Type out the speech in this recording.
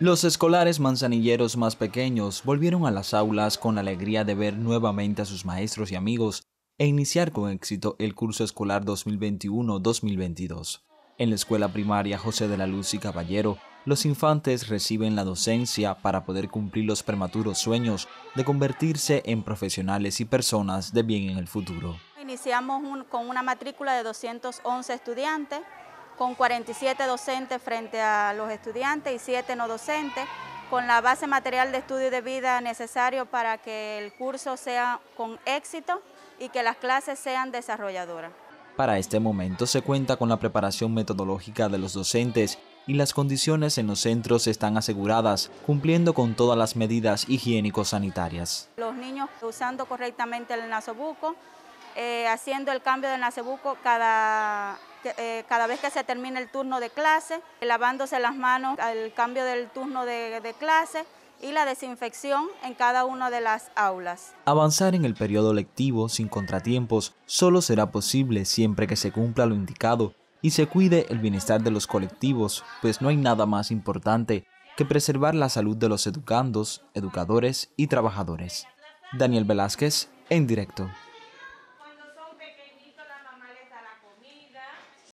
Los escolares manzanilleros más pequeños volvieron a las aulas con la alegría de ver nuevamente a sus maestros y amigos e iniciar con éxito el curso escolar 2021-2022. En la escuela primaria José de la Luz y Caballero, los infantes reciben la docencia para poder cumplir los prematuros sueños de convertirse en profesionales y personas de bien en el futuro. Iniciamos con una matrícula de 211 estudiantes con 47 docentes frente a los estudiantes y 7 no docentes, con la base material de estudio de vida necesario para que el curso sea con éxito y que las clases sean desarrolladoras. Para este momento se cuenta con la preparación metodológica de los docentes y las condiciones en los centros están aseguradas, cumpliendo con todas las medidas higiénico-sanitarias. Los niños usando correctamente el nasobuco, eh, haciendo el cambio del nasobuco cada eh, cada vez que se termine el turno de clase, lavándose las manos al cambio del turno de, de clase y la desinfección en cada una de las aulas. Avanzar en el periodo lectivo sin contratiempos solo será posible siempre que se cumpla lo indicado y se cuide el bienestar de los colectivos, pues no hay nada más importante que preservar la salud de los educandos, educadores y trabajadores. Daniel Velázquez, en directo.